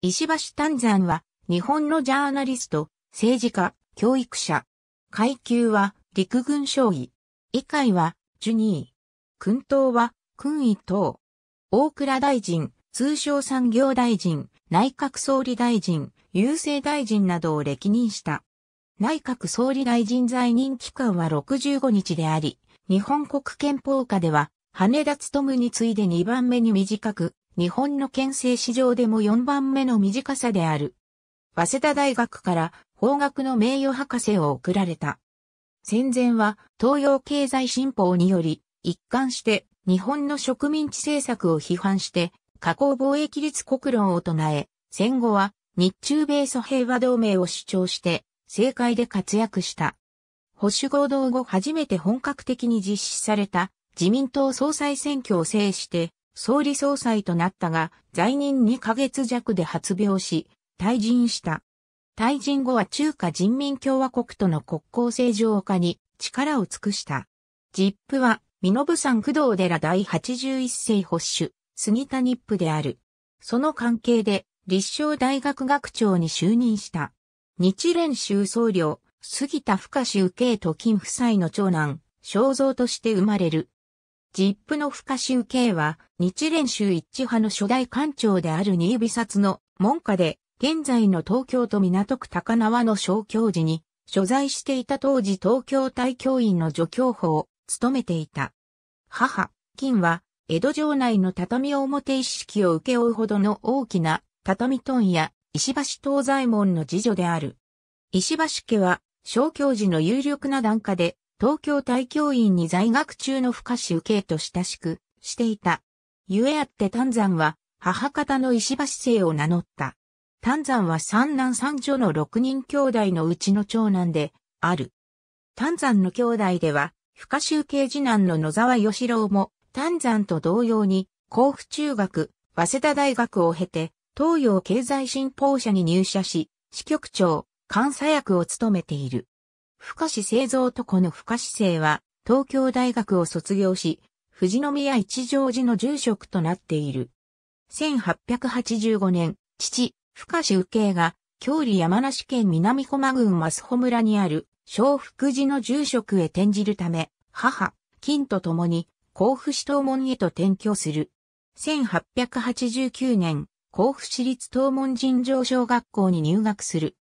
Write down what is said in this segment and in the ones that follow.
石橋丹山は日本のジャーナリスト、政治家、教育者。階級は陸軍将尉。以下はジュニー。訓頭は訓位等。大倉大臣、通商産業大臣、内閣総理大臣、郵政大臣などを歴任した。内閣総理大臣在任期間は65日であり、日本国憲法下では、羽田務に次いで2番目に短く、日本の県政史上でも4番目の短さである。早稲田大学から法学の名誉博士を贈られた。戦前は東洋経済新報により一貫して日本の植民地政策を批判して加工貿易率国論を唱え、戦後は日中米ソ平和同盟を主張して政界で活躍した。保守合同後初めて本格的に実施された自民党総裁選挙を制して総理総裁となったが、在任2ヶ月弱で発病し、退陣した。退陣後は中華人民共和国との国交正常化に力を尽くした。ジップは、身延山工藤寺第81世保守、杉田日布である。その関係で、立正大学学長に就任した。日蓮宗僧侶、杉田深州慶と金夫妻の長男、肖像として生まれる。ジップの深カ州慶は、日蓮宗一致派の初代官庁である新美札の門下で、現在の東京都港区高輪の小教寺に、所在していた当時東京大教院の助教法を務めていた。母、金は、江戸城内の畳表意識を請け負うほどの大きな畳問屋、石橋東左衛門の次女である。石橋家は、小教寺の有力な檀家で、東京大教院に在学中の深志受慶と親しくしていた。ゆえあって丹山は母方の石橋姓を名乗った。丹山は三男三女の六人兄弟のうちの長男である。丹山の兄弟では、深集系次男の野沢義郎も、丹山と同様に、甲府中学、早稲田大学を経て、東洋経済新報社に入社し、支局長、監査役を務めている。深市製造とこの深市製は、東京大学を卒業し、富士宮一条寺の住職となっている。1885年、父、深市右慶が、郷里山梨県南駒郡益穂村にある、小福寺の住職へ転じるため、母、金と共に、甲府市東門へと転居する。1889年、甲府市立東門尋常小学校に入学する。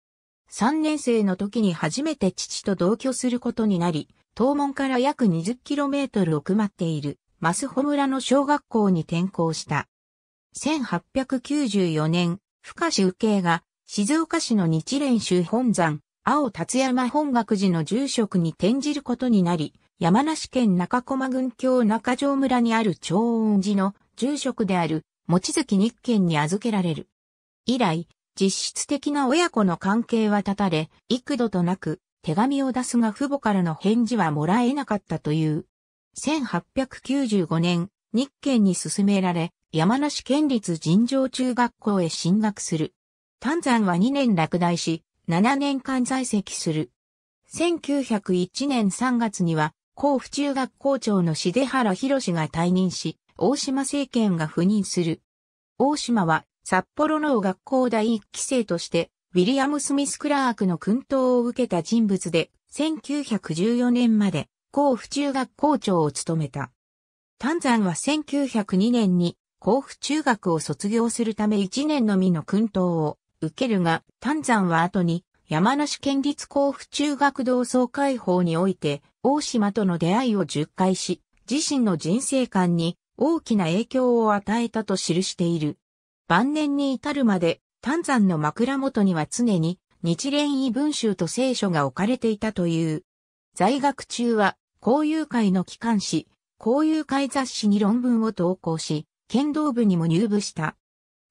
3年生の時に初めて父と同居することになり、東門から約 20km 奥まっている、マスホ村の小学校に転校した。1894年、深志右慶が、静岡市の日蓮宗本山、青達山本学寺の住職に転じることになり、山梨県中駒郡京中条村にある長恩寺の住職である、望月日賢に預けられる。以来、実質的な親子の関係は断たれ、幾度となく手紙を出すが父母からの返事はもらえなかったという。1895年、日県に進められ、山梨県立尋常中学校へ進学する。丹山は2年落第し、7年間在籍する。1901年3月には、甲府中学校長の重原博が退任し、大島政権が赴任する。大島は札幌の学校第一期生として、ウィリアム・スミス・クラークの訓導を受けた人物で、1914年まで、甲府中学校長を務めた。丹山は1902年に、甲府中学を卒業するため1年のみの訓導を受けるが、丹山は後に、山梨県立甲府中学同窓会法において、大島との出会いを10回し、自身の人生観に大きな影響を与えたと記している。晩年に至るまで、丹山の枕元には常に日蓮異文集と聖書が置かれていたという。在学中は、交友会の機関誌、交友会雑誌に論文を投稿し、剣道部にも入部した。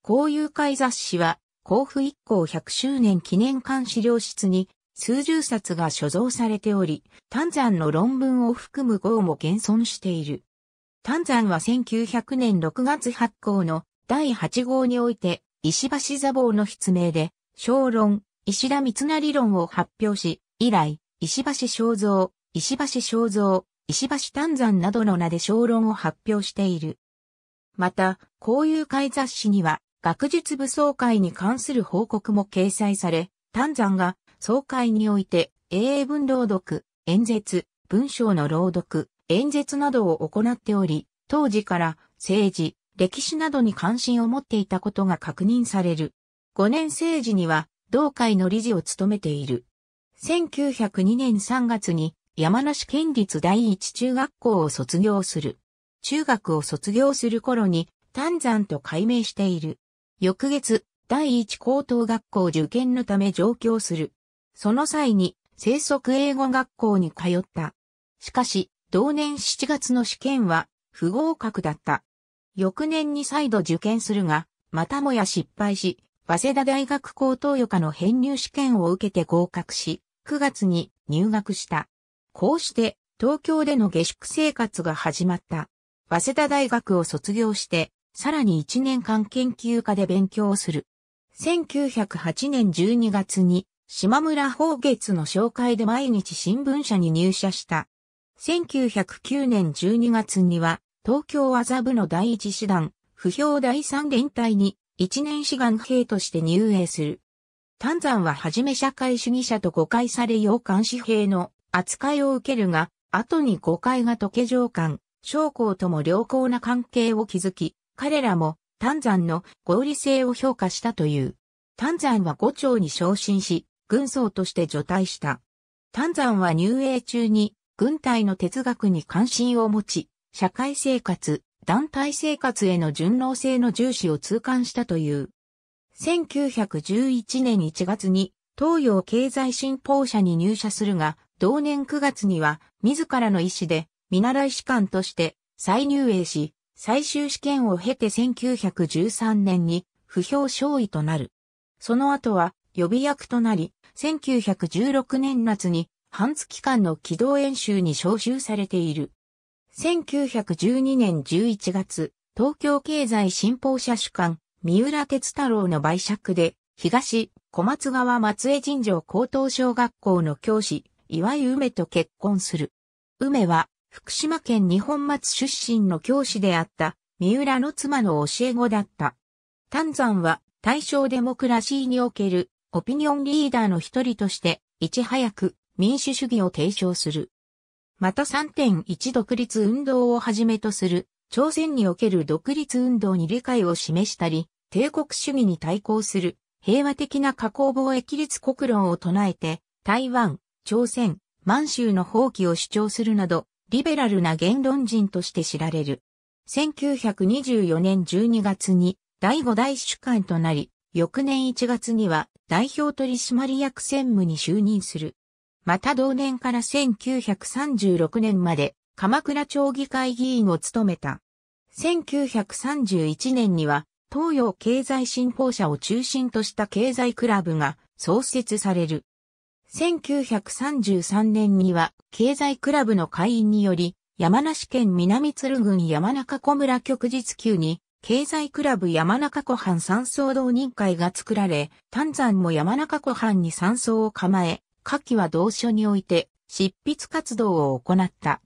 交友会雑誌は、甲府一行100周年記念館資料室に数十冊が所蔵されており、丹山の論文を含む号も現存している。丹山は1900年6月発行の第8号において、石橋座坊の筆名で、小論、石田三成論を発表し、以来、石橋正蔵、石橋正蔵、石橋丹山などの名で小論を発表している。また、こういう会雑誌には、学術武装会に関する報告も掲載され、丹山が、総会において、英文朗読、演説、文章の朗読、演説などを行っており、当時から政治、歴史などに関心を持っていたことが確認される。5年生治には、同会の理事を務めている。1902年3月に、山梨県立第一中学校を卒業する。中学を卒業する頃に、丹山と改名している。翌月、第一高等学校受験のため上京する。その際に、生息英語学校に通った。しかし、同年7月の試験は不合格だった。翌年に再度受験するが、またもや失敗し、早稲田大学高等予科の編入試験を受けて合格し、9月に入学した。こうして、東京での下宿生活が始まった。早稲田大学を卒業して、さらに1年間研究科で勉強をする。1908年12月に、島村宝月の紹介で毎日新聞社に入社した。1909年12月には、東京麻布の第一師団、不評第三連隊に、一年志願兵として入営する。丹山ははじめ社会主義者と誤解され洋監視兵の扱いを受けるが、後に誤解が解け上官、将校とも良好な関係を築き、彼らも丹山の合理性を評価したという。丹山は五長に昇進し、軍曹として除隊した。丹山は入営中に軍隊の哲学に関心を持ち、社会生活、団体生活への順応性の重視を痛感したという。1911年1月に東洋経済新報社に入社するが、同年9月には自らの意思で見習い士官として再入営し、最終試験を経て1913年に不評勝位となる。その後は予備役となり、1916年夏に半月間の機動演習に招集されている。1912年11月、東京経済新報社主管、三浦哲太郎の売借で、東、小松川松江尋常高等小学校の教師、岩井梅と結婚する。梅は、福島県日本松出身の教師であった、三浦の妻の教え子だった。丹山は、大正デモクラシーにおける、オピニオンリーダーの一人として、いち早く、民主主義を提唱する。また3.1独立運動をはじめとする、朝鮮における独立運動に理解を示したり、帝国主義に対抗する平和的な加工貿易率国論を唱えて、台湾、朝鮮、満州の放棄を主張するなど、リベラルな言論人として知られる。1924年12月に第5代主管となり、翌年1月には代表取締役専務に就任する。また同年から1936年まで鎌倉町議会議員を務めた。1931年には東洋経済新報社を中心とした経済クラブが創設される。1933年には経済クラブの会員により山梨県南鶴郡山中小村局日級に経済クラブ山中湖畔山荘同人会が作られ、丹山も山中湖畔に山荘を構え、下記は同書において執筆活動を行った。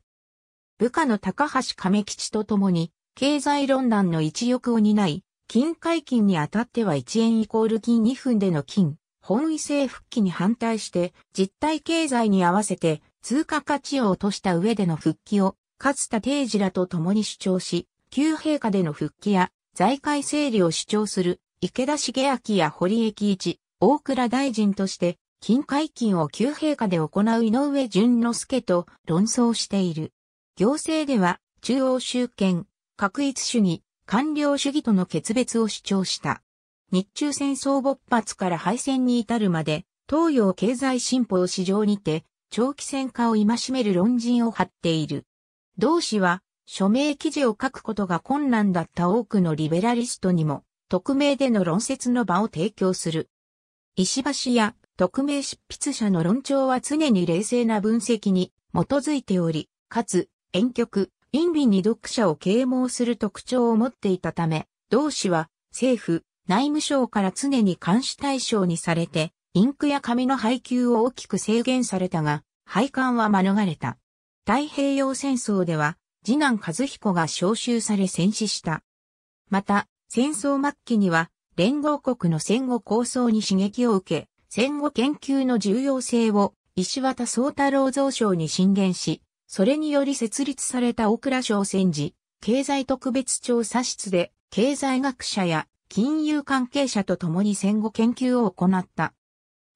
部下の高橋亀吉と共に、経済論壇の一翼を担い、金解禁にあたっては1円イコール金2分での金、本位制復帰に反対して、実体経済に合わせて通貨価値を落とした上での復帰を、勝田定時らと共に主張し、旧陛下での復帰や財界整理を主張する池田茂明や堀江喜一、大倉大臣として金解禁を旧陛下で行う井上淳之介と論争している。行政では中央集権、確一主義、官僚主義との決別を主張した。日中戦争勃発から敗戦に至るまで、東洋経済進歩を市場にて、長期戦化を戒める論陣を張っている。同氏は、署名記事を書くことが困難だった多くのリベラリストにも、匿名での論説の場を提供する。石橋や匿名執筆者の論調は常に冷静な分析に基づいており、かつ、遠曲、陰微に読者を啓蒙する特徴を持っていたため、同氏は政府、内務省から常に監視対象にされて、インクや紙の配給を大きく制限されたが、配管は免れた。太平洋戦争では、次男和彦が召集され戦死した。また、戦争末期には、連合国の戦後構想に刺激を受け、戦後研究の重要性を石渡宗太郎蔵省に進言し、それにより設立された大倉商船時、経済特別調査室で、経済学者や金融関係者と共に戦後研究を行った。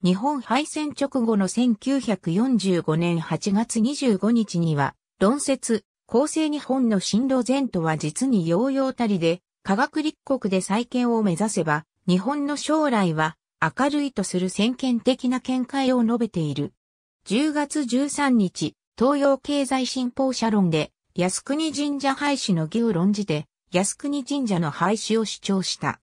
日本敗戦直後の1945年8月25日には、論説、厚生日本の進路前途は実に洋々たりで、科学立国で再建を目指せば、日本の将来は明るいとする先見的な見解を述べている。10月13日、東洋経済新報社論で、靖国神社廃止の義を論じて、靖国神社の廃止を主張した。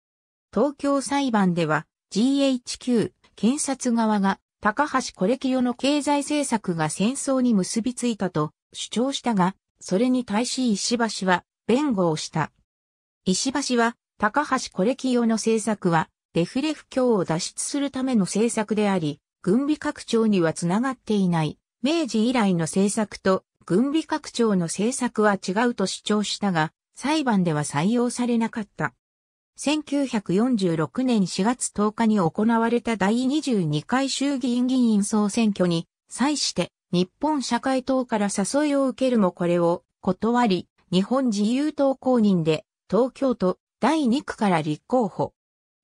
東京裁判では、GHQ、検察側が、高橋コレキヨの経済政策が戦争に結びついたと主張したが、それに対し石橋は弁護をした。石橋は、高橋コレキヨの政策はデフレフ教を脱出するための政策であり、軍備拡張にはつながっていない。明治以来の政策と軍備拡張の政策は違うと主張したが、裁判では採用されなかった。1946年4月10日に行われた第22回衆議院議員総選挙に、際して日本社会党から誘いを受けるもこれを断り、日本自由党公認で東京都第2区から立候補。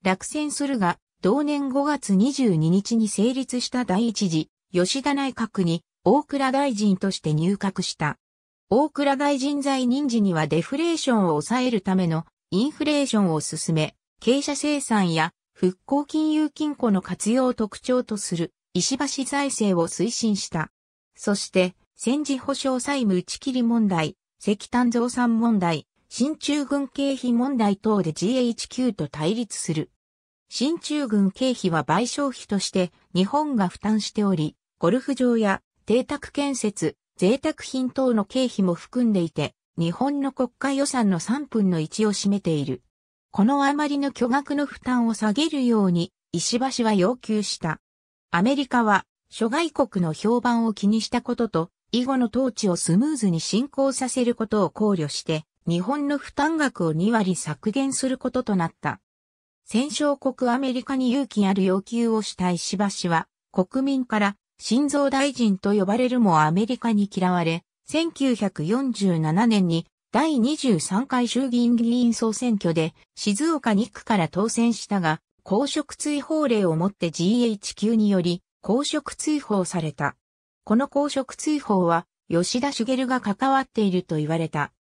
落選するが、同年5月22日に成立した第一次、吉田内閣に、大倉大臣として入閣した。大倉大臣在任時にはデフレーションを抑えるためのインフレーションを進め、傾斜生産や復興金融金庫の活用を特徴とする石橋財政を推進した。そして、戦時保障債務打ち切り問題、石炭増産問題、新中軍経費問題等で GHQ と対立する。新中軍経費は賠償費として日本が負担しており、ゴルフ場や邸宅建設、贅沢品等の経費も含んでいて、日本の国家予算の3分の1を占めている。このあまりの巨額の負担を下げるように、石橋は要求した。アメリカは、諸外国の評判を気にしたことと、以後の統治をスムーズに進行させることを考慮して、日本の負担額を2割削減することとなった。戦勝国アメリカに勇気ある要求をした石橋は、国民から心臓大臣と呼ばれるもアメリカに嫌われ、1947年に第23回衆議院議員総選挙で静岡2区から当選したが、公職追放令をもって GHQ により公職追放された。この公職追放は吉田茂が関わっていると言われた。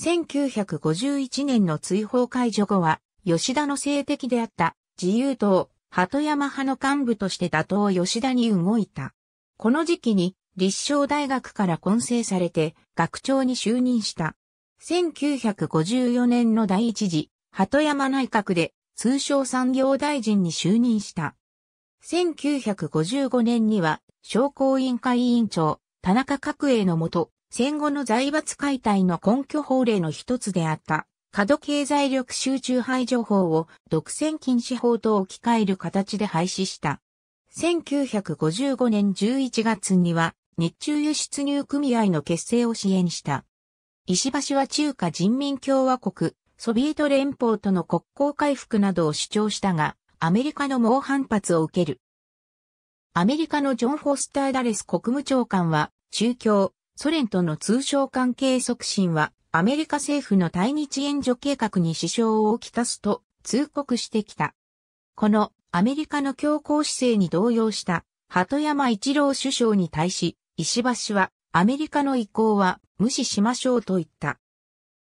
1951年の追放解除後は、吉田の政敵であった自由党、鳩山派の幹部として打倒吉田に動いた。この時期に立正大学から混成されて学長に就任した。1954年の第一次、鳩山内閣で通商産業大臣に就任した。1955年には商工委員会委員長、田中角栄のもと、戦後の財閥解体の根拠法令の一つであった、過度経済力集中排除法を独占禁止法と置き換える形で廃止した。1955年11月には、日中輸出入組合の結成を支援した。石橋は中華人民共和国、ソビエト連邦との国交回復などを主張したが、アメリカの猛反発を受ける。アメリカのジョン・フォスター・ダレス国務長官は、中共、ソ連との通商関係促進は、アメリカ政府の対日援助計画に支障をきたすと通告してきた。このアメリカの強硬姿勢に動揺した鳩山一郎首相に対し、石橋はアメリカの意向は無視しましょうと言った。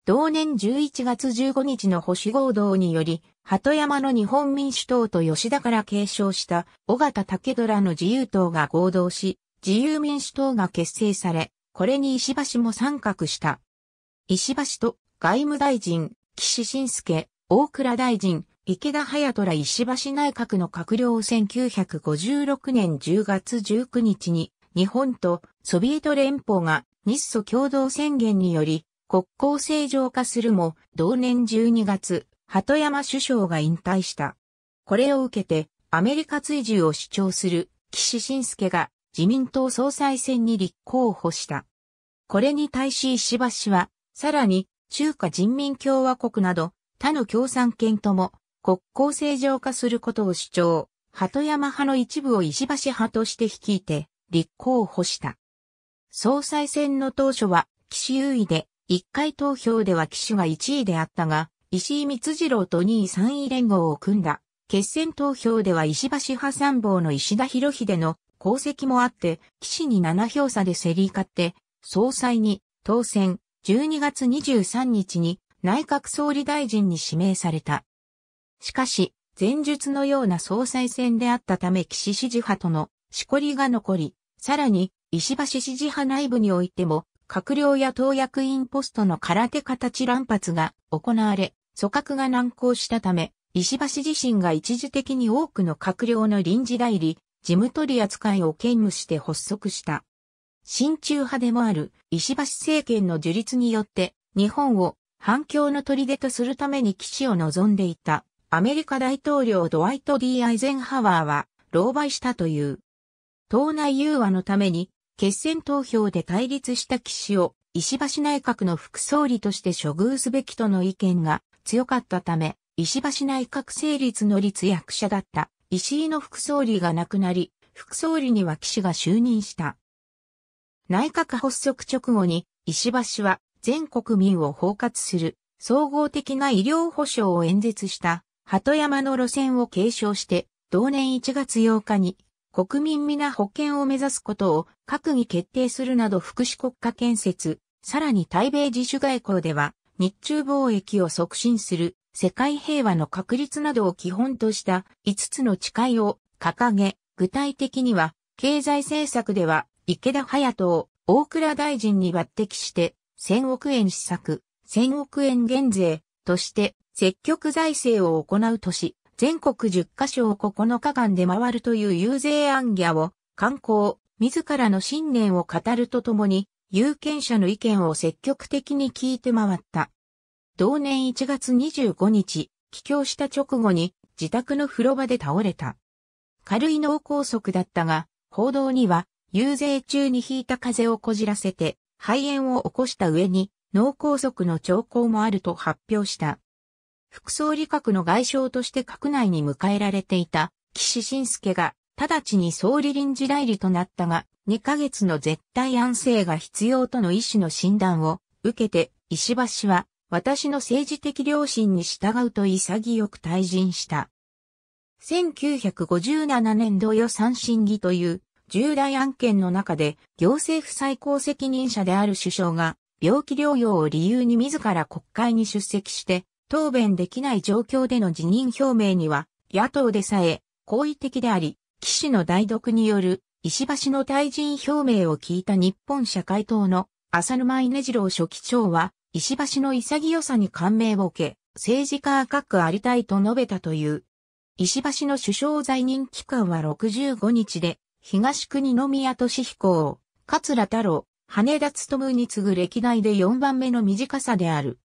同年11月15日の保守合同により、鳩山の日本民主党と吉田から継承した尾形武虎の自由党が合同し、自由民主党が結成され、これに石橋も参画した。石橋と外務大臣、岸信介、大倉大臣、池田隼人ら石橋内閣の閣僚を1956年10月19日に日本とソビエト連邦が日ソ共同宣言により国交正常化するも同年12月鳩山首相が引退した。これを受けてアメリカ追従を主張する岸信介が自民党総裁選に立候補した。これに対し石破氏は、さらに中華人民共和国など他の共産権とも国交正常化することを主張、鳩山派の一部を石橋派として率いて立候補した。総裁選の当初は岸優位で、一回投票では岸が1位であったが、石井光次郎と2位3位連合を組んだ。決選投票では石橋派参謀の石田博秀の功績もあって、騎士に7票差で競り勝って、総裁に当選12月23日に内閣総理大臣に指名された。しかし、前述のような総裁選であったため岸支持派とのしこりが残り、さらに石橋支持派内部においても閣僚や党役員ポストの空手形乱発が行われ、組閣が難航したため、石橋自身が一時的に多くの閣僚の臨時代理、事務取り扱いを兼務して発足した。親中派でもある石橋政権の樹立によって日本を反共の砦とするために騎士を望んでいたアメリカ大統領ドワイト・ D・ アイゼンハワーは狼狽したという。党内融和のために決選投票で対立した騎士を石橋内閣の副総理として処遇すべきとの意見が強かったため、石橋内閣成立の立役者だった石井の副総理が亡くなり、副総理には岸が就任した。内閣発足直後に、石破氏は全国民を包括する総合的な医療保障を演説した鳩山の路線を継承して、同年1月8日に国民皆保険を目指すことを閣議決定するなど福祉国家建設、さらに対米自主外交では日中貿易を促進する世界平和の確立などを基本とした5つの誓いを掲げ、具体的には、経済政策では、池田隼人を大倉大臣に抜擢して、1000億円施策、1000億円減税として、積極財政を行うとし、全国10カ所を9日間で回るという遊説案ギャを、観光、自らの信念を語るとともに、有権者の意見を積極的に聞いて回った。同年1月25日、帰郷した直後に自宅の風呂場で倒れた。軽い脳梗塞だったが、報道には遊説中に引いた風をこじらせて肺炎を起こした上に脳梗塞の兆候もあると発表した。副総理閣の外相として閣内に迎えられていた岸信介が直ちに総理臨時代理となったが、2ヶ月の絶対安静が必要との医師の診断を受けて石橋は私の政治的良心に従うと潔く退陣した。1957年度予算審議という重大案件の中で行政府最高責任者である首相が病気療養を理由に自ら国会に出席して答弁できない状況での辞任表明には野党でさえ好意的であり、岸の代読による石橋の退陣表明を聞いた日本社会党の浅沼稲次郎書記長は石橋の潔さに感銘を受け、政治家赤くありたいと述べたという。石橋の首相在任期間は65日で、東国宮俊彦を、桂太郎、羽田むに次ぐ歴代で4番目の短さである。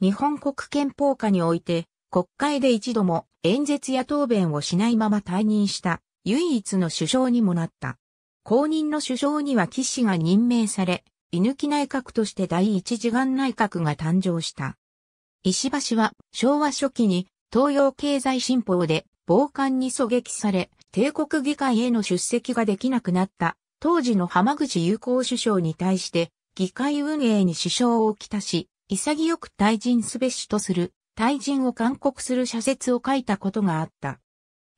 日本国憲法下において、国会で一度も演説や答弁をしないまま退任した唯一の首相にもなった。公認の首相には岸が任命され、居抜き内閣として第一次元内閣が誕生した。石橋は昭和初期に東洋経済新報で暴漢に狙撃され、帝国議会への出席ができなくなった当時の浜口友好首相に対して議会運営に支障をきたし、潔く退陣すべしとする、退陣を勧告する社説を書いたことがあった。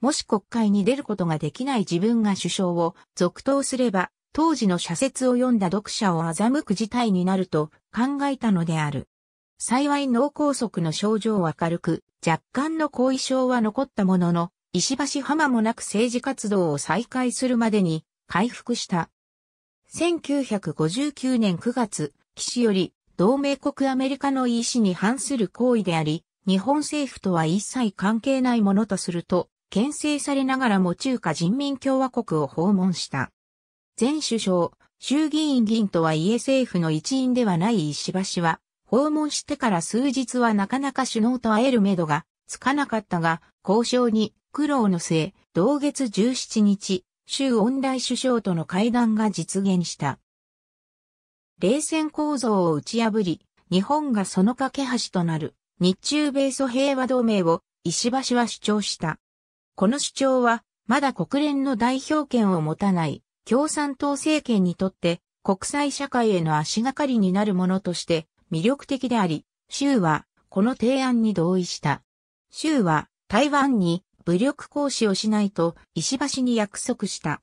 もし国会に出ることができない自分が首相を続投すれば、当時の社説を読んだ読者を欺く事態になると考えたのである。幸い脳梗塞の症状は軽く、若干の後遺症は残ったものの、石橋浜もなく政治活動を再開するまでに回復した。1959年9月、岸より同盟国アメリカの意思に反する行為であり、日本政府とは一切関係ないものとすると、牽制されながらも中華人民共和国を訪問した。前首相、衆議院議員とはいえ政府の一員ではない石破氏は、訪問してから数日はなかなか首脳と会えるめどがつかなかったが、交渉に苦労の末、同月17日、州音大首相との会談が実現した。冷戦構造を打ち破り、日本がその架け橋となる日中米ソ平和同盟を石破氏は主張した。この主張は、まだ国連の代表権を持たない共産党政権にとって国際社会への足がかりになるものとして魅力的であり、州はこの提案に同意した。州は台湾に武力行使をしないと石橋に約束した。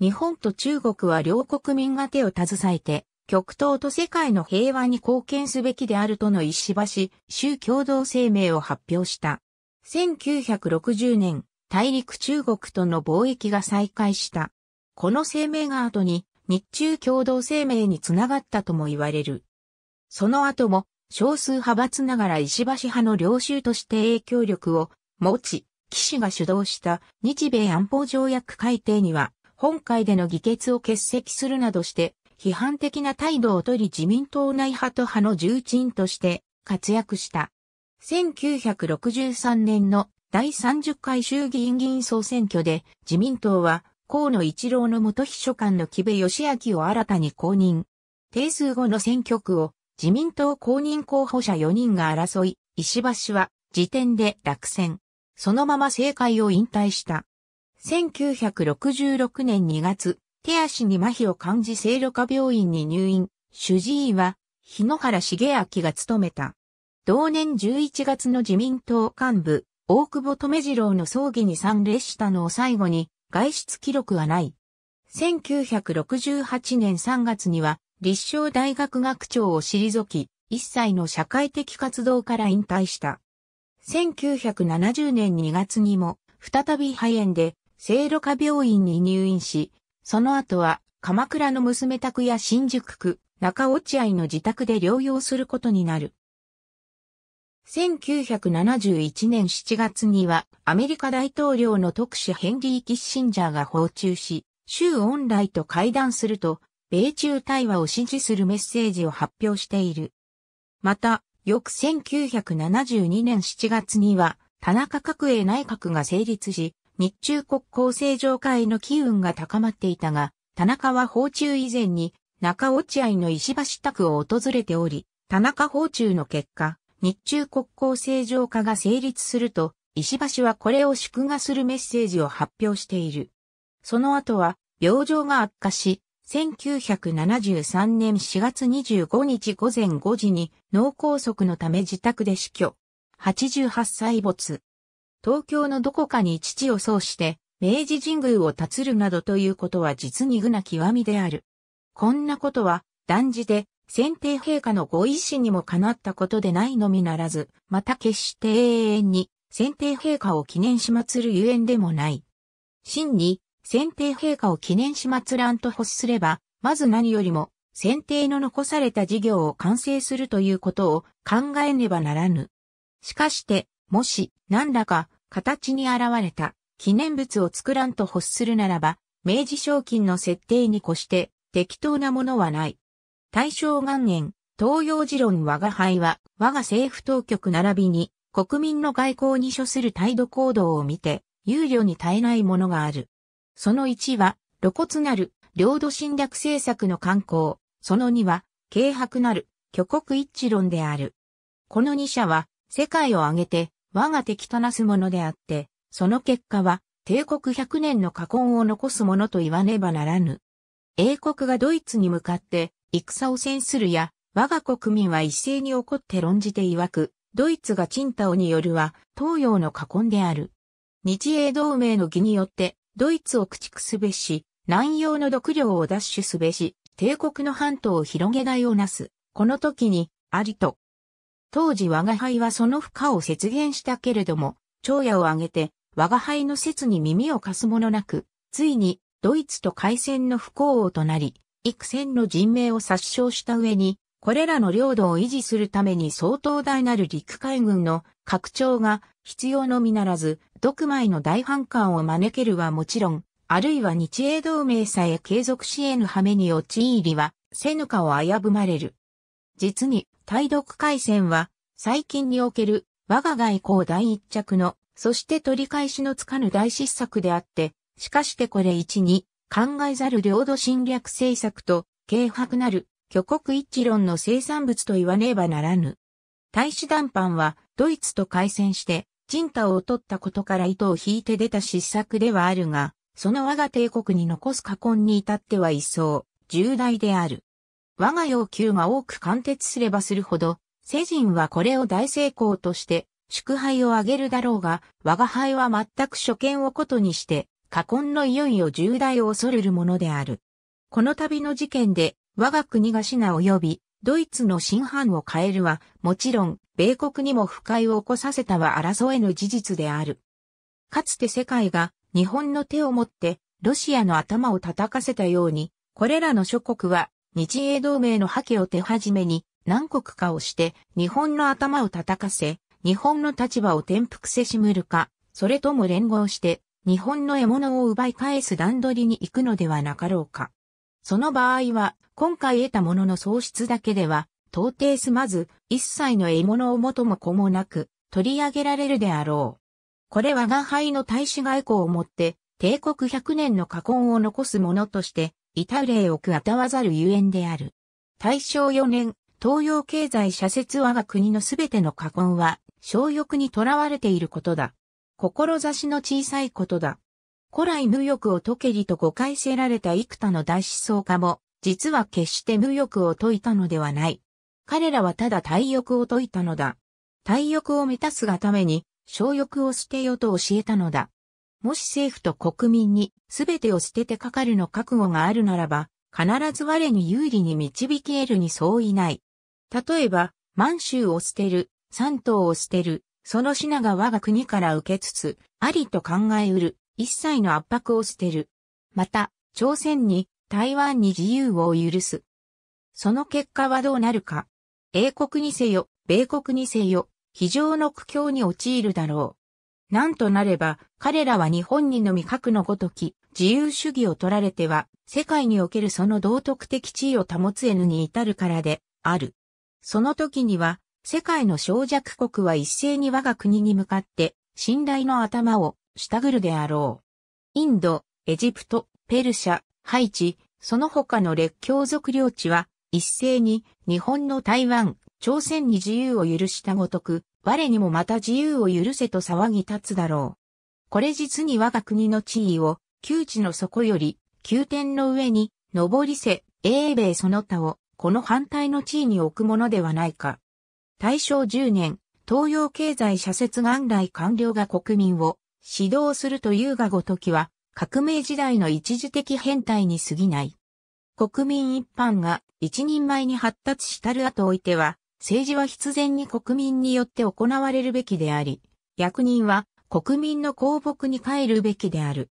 日本と中国は両国民が手を携えて、極東と世界の平和に貢献すべきであるとの石橋、州共同声明を発表した。1960年、大陸中国との貿易が再開した。この声明が後に日中共同声明につながったとも言われる。その後も少数派閥ながら石橋派の領袖として影響力を持ち、岸が主導した日米安保条約改定には本会での議決を欠席するなどして批判的な態度をとり自民党内派と派の重鎮として活躍した。1963年の第30回衆議院議員総選挙で自民党は河野一郎の元秘書官の木部義明を新たに公認。定数後の選挙区を自民党公認候補者4人が争い、石橋は時点で落選。そのまま政界を引退した。1966年2月、手足に麻痺を感じ清路科病院に入院、主治医は、日野原茂明が務めた。同年11月の自民党幹部、大久保留次郎の葬儀に参列したのを最後に、外出記録はない。1968年3月には、立正大学学長を退き、一切の社会的活動から引退した。1970年2月にも、再び肺炎で、聖路加病院に入院し、その後は、鎌倉の娘宅や新宿区、中落合の自宅で療養することになる。1971年7月にはアメリカ大統領の特使ヘンリー・キッシンジャーが訪中し、州恩来と会談すると、米中対話を支持するメッセージを発表している。また、翌1972年7月には、田中角栄内閣が成立し、日中国交正常化への機運が高まっていたが、田中は訪中以前に中落合の石橋宅を訪れており、田中訪中の結果、日中国交正常化が成立すると、石橋はこれを祝賀するメッセージを発表している。その後は、病状が悪化し、1973年4月25日午前5時に脳梗塞のため自宅で死去。88歳没。東京のどこかに父を葬して、明治神宮を立つるなどということは実に愚な極みである。こんなことは、断じて、先帝陛下のご意志にもかなったことでないのみならず、また決して永遠に、先帝陛下を記念し祭るゆえんでもない。真に、先帝陛下を記念し祭らんと欲すれば、まず何よりも、先帝の残された事業を完成するということを考えねばならぬ。しかして、もし、何らか、形に現れた、記念物を作らんと欲するならば、明治賞金の設定に越して、適当なものはない。大正元年、東洋持論我が輩は、我が政府当局並びに、国民の外交に処する態度行動を見て、憂慮に耐えないものがある。その1は、露骨なる、領土侵略政策の慣行。その2は、軽薄なる、挙国一致論である。この2者は、世界を挙げて、我が敵となすものであって、その結果は、帝国100年の禍根を残すものと言わねばならぬ。英国がドイツに向かって、戦を戦するや、我が国民は一斉に怒って論じて曰く、ドイツがチタオによるは、東洋の過根である。日英同盟の義によって、ドイツを駆逐すべし、南洋の毒量を奪取すべし、帝国の半島を広げないをなす。この時に、ありと。当時我が輩はその負荷を節減したけれども、長夜を挙げて、我が輩の説に耳を貸すものなく、ついに、ドイツと海戦の不幸をとなり、幾千の人命を殺傷した上に、これらの領土を維持するために相当大なる陸海軍の拡張が必要のみならず、独米の大反感を招けるはもちろん、あるいは日英同盟さえ継続し得ぬ羽目に陥りは、せぬかを危ぶまれる。実に、対独海戦は、最近における我が外交第一着の、そして取り返しのつかぬ大失策であって、しかしてこれ一二、考えざる領土侵略政策と、軽薄なる、挙国一致論の生産物と言わねばならぬ。大使談判は、ドイツと開戦して、人太を取ったことから糸を引いて出た失策ではあるが、その我が帝国に残す禍根に至っては一層、重大である。我が要求が多く貫徹すればするほど、世人はこれを大成功として、祝杯をあげるだろうが、我が輩は全く所見をことにして、過婚のいよいよ重大を恐れるものである。この度の事件で、我が国がシナ及び、ドイツの真犯を変えるは、もちろん、米国にも不快を起こさせたは争えぬ事実である。かつて世界が、日本の手を持って、ロシアの頭を叩かせたように、これらの諸国は、日英同盟の覇気を手始めに、何国かをして、日本の頭を叩かせ、日本の立場を転覆せしむるか、それとも連合して、日本の獲物を奪い返す段取りに行くのではなかろうか。その場合は、今回得たものの喪失だけでは、到底済まず、一切の獲物を元も子もなく、取り上げられるであろう。これは我輩の大使外交をもって、帝国百年の過婚を残すものとして、至れ、例をくあたわざるゆえんである。大正四年、東洋経済社説我が国のすべての過婚は、小欲にとらわれていることだ。志の小さいことだ。古来無欲を解けりと誤解せられた幾多の大思想家も、実は決して無欲を解いたのではない。彼らはただ体欲を解いたのだ。体欲を満たすがために、小欲を捨てよと教えたのだ。もし政府と国民に全てを捨ててかかるの覚悟があるならば、必ず我に有利に導き得るに相違ない。例えば、満州を捨てる、三島を捨てる、その品が我が国から受けつつ、ありと考えうる、一切の圧迫を捨てる。また、朝鮮に台湾に自由を許す。その結果はどうなるか。英国にせよ、米国にせよ、非常の苦境に陥るだろう。なんとなれば、彼らは日本にのみ核のごとき、自由主義を取られては、世界におけるその道徳的地位を保つ得ぬに至るからで、ある。その時には、世界の小弱国は一斉に我が国に向かって、信頼の頭を下ぐるであろう。インド、エジプト、ペルシャ、ハイチ、その他の列強族領地は、一斉に日本の台湾、朝鮮に自由を許したごとく、我にもまた自由を許せと騒ぎ立つだろう。これ実に我が国の地位を、旧地の底より、宮殿の上に、上りせ、英米その他を、この反対の地位に置くものではないか。大正10年、東洋経済社説元来官僚が国民を指導するというがごときは、革命時代の一時的変態に過ぎない。国民一般が一人前に発達したる後おいては、政治は必然に国民によって行われるべきであり、役人は国民の公僕に帰るべきである。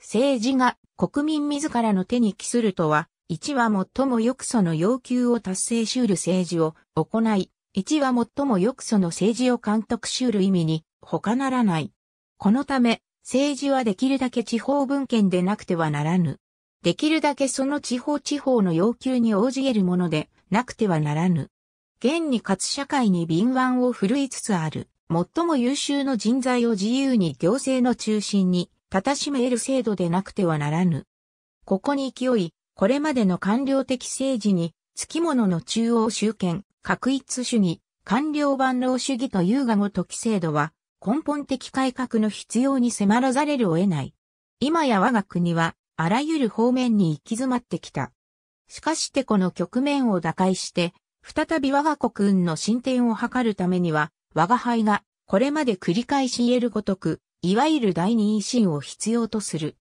政治が国民自らの手に帰するとは、一は最もよくその要求を達成しうる政治を行い、1は最もよくその政治を監督しうる意味に他ならない。このため、政治はできるだけ地方分権でなくてはならぬ。できるだけその地方地方の要求に応じ得るものでなくてはならぬ。現にかつ社会に敏腕を振るいつつある、最も優秀の人材を自由に行政の中心にたたしめ得る制度でなくてはならぬ。ここに勢い、これまでの官僚的政治に、付き物の中央集権、確一主義、官僚万能主義というがごとき制度は、根本的改革の必要に迫らざれるを得ない。今や我が国は、あらゆる方面に行き詰まってきた。しかしてこの局面を打開して、再び我が国運の進展を図るためには、我が輩が、これまで繰り返し言えるごとく、いわゆる第二維新を必要とする。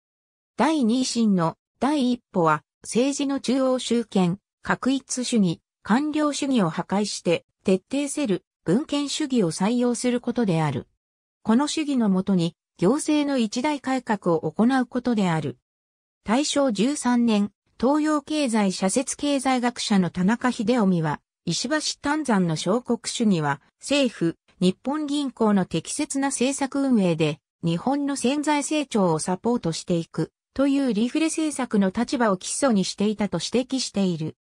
第二維新の第一歩は、政治の中央集権、確一主義、官僚主義を破壊して徹底せる文献主義を採用することである。この主義のもとに行政の一大改革を行うことである。大正13年、東洋経済社説経済学者の田中秀臣は、石橋丹山の小国主義は、政府、日本銀行の適切な政策運営で、日本の潜在成長をサポートしていく、というリフレ政策の立場を基礎にしていたと指摘している。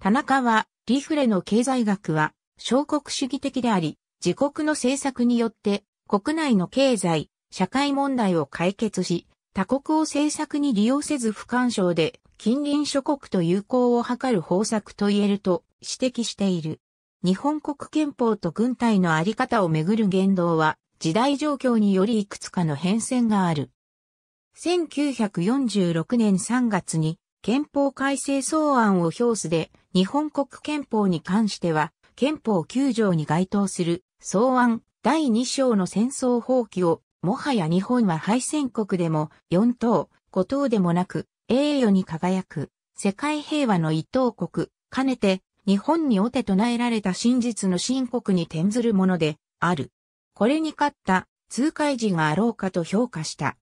田中は、リフレの経済学は、小国主義的であり、自国の政策によって国内の経済、社会問題を解決し、他国を政策に利用せず不干渉で近隣諸国と友好を図る方策と言えると指摘している。日本国憲法と軍隊のあり方をめぐる言動は時代状況によりいくつかの変遷がある。1946年3月に憲法改正草案を表すで、日本国憲法に関しては、憲法9条に該当する草案第2章の戦争放棄を、もはや日本は敗戦国でも4等、5等でもなく、栄誉に輝く、世界平和の一等国、かねて、日本にお手唱えられた真実の深刻に転ずるもので、ある。これに勝った、通海時があろうかと評価した。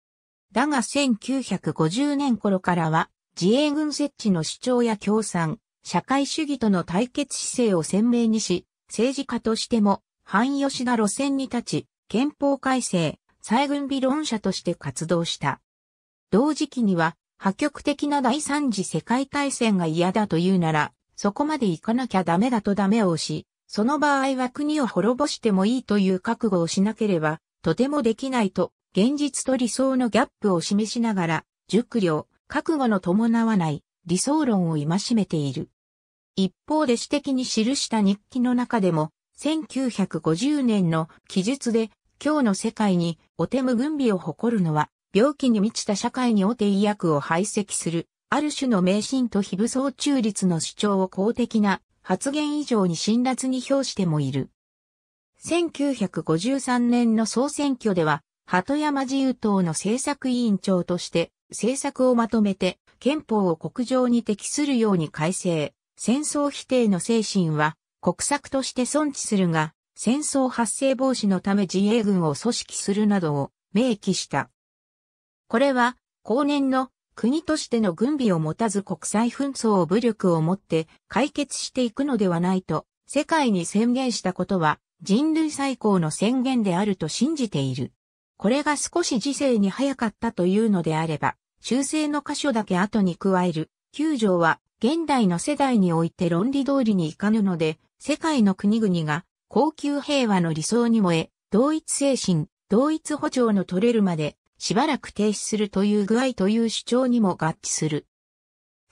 だが1950年頃からは、自衛軍設置の主張や共産、社会主義との対決姿勢を鮮明にし、政治家としても、反吉田路線に立ち、憲法改正、再軍備論者として活動した。同時期には、破局的な第三次世界大戦が嫌だというなら、そこまで行かなきゃダメだとダメを押し、その場合は国を滅ぼしてもいいという覚悟をしなければ、とてもできないと、現実と理想のギャップを示しながら、熟慮、覚悟の伴わない理想論を戒めている。一方で私的に記した日記の中でも、1950年の記述で、今日の世界にお手無軍備を誇るのは、病気に満ちた社会にお手医薬を排斥する、ある種の迷信と非武装中立の主張を公的な発言以上に辛辣に評してもいる。1953年の総選挙では、鳩山自由党の政策委員長として政策をまとめて憲法を国情に適するように改正。戦争否定の精神は国策として存知するが、戦争発生防止のため自衛軍を組織するなどを明記した。これは、後年の国としての軍備を持たず国際紛争を武力をもって解決していくのではないと、世界に宣言したことは人類最高の宣言であると信じている。これが少し時世に早かったというのであれば、修正の箇所だけ後に加える。九条は現代の世代において論理通りにいかぬので、世界の国々が高級平和の理想に燃え、同一精神、同一補調の取れるまで、しばらく停止するという具合という主張にも合致する。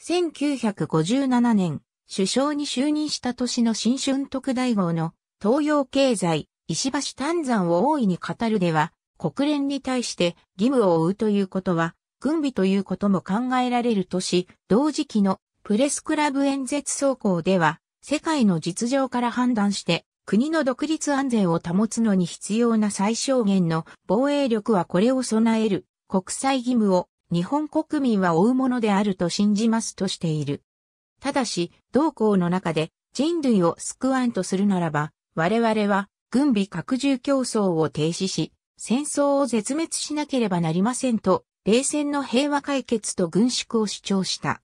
1957年、首相に就任した年の新春特大号の東洋経済、石橋丹山を大いに語るでは、国連に対して義務を負うということは、軍備ということも考えられるとし、同時期のプレスクラブ演説走行では、世界の実情から判断して、国の独立安全を保つのに必要な最小限の防衛力はこれを備える国際義務を日本国民は負うものであると信じますとしている。ただし、同行の中で人類を救わんとするならば、我々は軍備拡充競争を停止し、戦争を絶滅しなければなりませんと冷戦の平和解決と軍縮を主張した。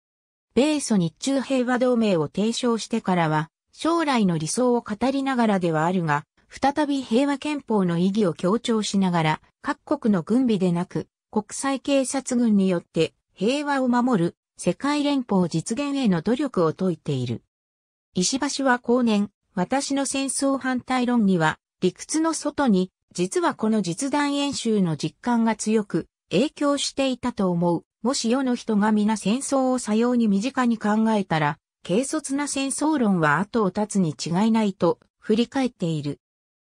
米ソ日中平和同盟を提唱してからは、将来の理想を語りながらではあるが、再び平和憲法の意義を強調しながら、各国の軍備でなく、国際警察軍によって平和を守る世界連邦実現への努力を説いている。石橋は後年、私の戦争反対論には、理屈の外に、実はこの実弾演習の実感が強く、影響していたと思う。もし世の人が皆戦争をさように身近に考えたら、軽率な戦争論は後を絶つに違いないと振り返っている。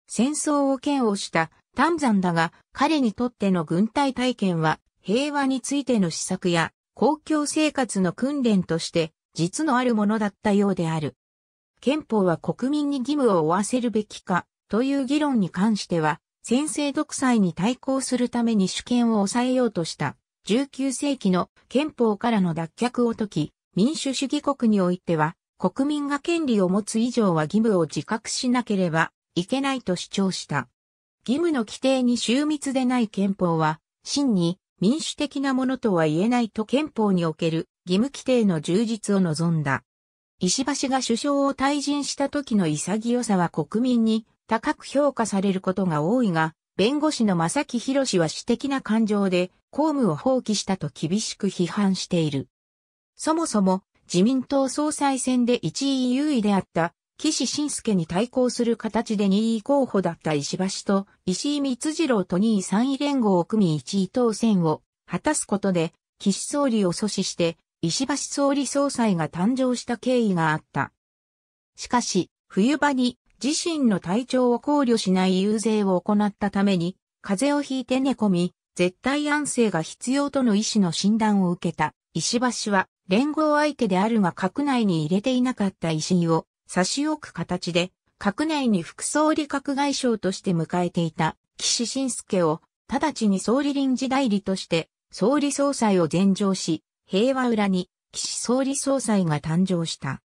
戦争を嫌悪した丹山だが、彼にとっての軍隊体験は平和についての施策や公共生活の訓練として実のあるものだったようである。憲法は国民に義務を負わせるべきかという議論に関しては、先制独裁に対抗するために主権を抑えようとした19世紀の憲法からの脱却を解き、民主主義国においては国民が権利を持つ以上は義務を自覚しなければいけないと主張した。義務の規定に収密でない憲法は、真に民主的なものとは言えないと憲法における義務規定の充実を望んだ。石橋が首相を退陣した時の潔さは国民に高く評価されることが多いが、弁護士の正木博士は私的な感情で公務を放棄したと厳しく批判している。そもそも自民党総裁選で1位優位であった岸信介に対抗する形で2位候補だった石橋と石井光次郎と2位3位連合を組み1位当選を果たすことで岸総理を阻止して石橋総理総裁が誕生した経緯があった。しかし、冬場に自身の体調を考慮しない遊説を行ったために、風邪をひいて寝込み、絶対安静が必要との医師の診断を受けた。石橋は、連合相手であるが閣内に入れていなかった石井を差し置く形で、閣内に副総理閣外相として迎えていた岸信介を、直ちに総理臨時代理として、総理総裁を前上し、平和裏に岸総理総裁が誕生した。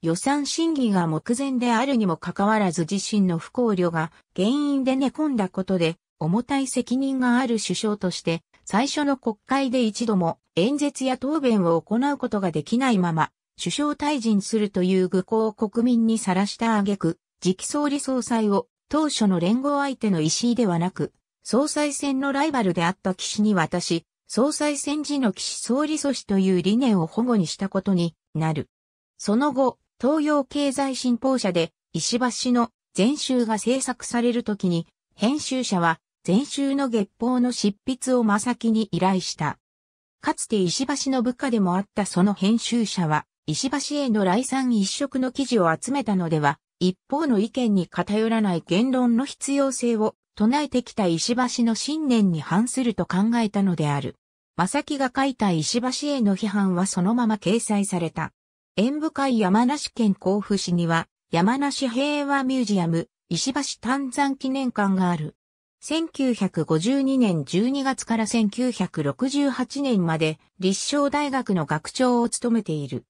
予算審議が目前であるにもかかわらず自身の不考慮が原因で寝込んだことで、重たい責任がある首相として、最初の国会で一度も演説や答弁を行うことができないまま、首相退陣するという愚行を国民にさらした挙句、次期総理総裁を当初の連合相手の石井ではなく、総裁選のライバルであった岸に渡し、総裁選時の岸総理阻止という理念を保護にしたことになる。その後、東洋経済新報社で石橋の全集が制作されるときに、編集者は全集の月報の執筆をまさきに依頼した。かつて石橋の部下でもあったその編集者は、石橋への来賛一色の記事を集めたのでは、一方の意見に偏らない言論の必要性を唱えてきた石橋の信念に反すると考えたのである。正木が書いた石橋への批判はそのまま掲載された。縁深い山梨県甲府市には、山梨平和ミュージアム、石橋丹山記念館がある。1952年12月から1968年まで立正大学の学長を務めている。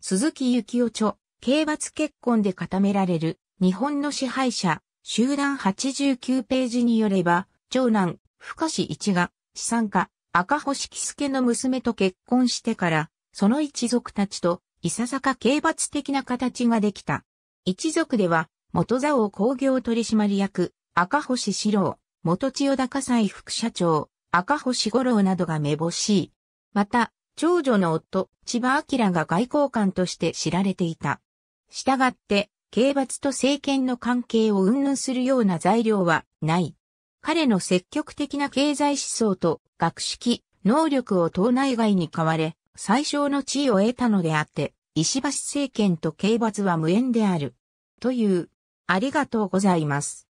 鈴木幸夫著、刑罰結婚で固められる日本の支配者、集団89ページによれば、長男、深志一が資産家、赤星喜助の娘と結婚してからその一族たちと、いささか刑罰的な形ができた。一族では、元蔵を工業取締役、赤星四郎、元千代田火災副社長、赤星五郎などがめぼしい。また、長女の夫、千葉明が外交官として知られていた。したがって、刑罰と政権の関係を云々するような材料はない。彼の積極的な経済思想と学識、能力を党内外に買われ、最小の地位を得たのであって、石橋政権と刑罰は無縁である。という、ありがとうございます。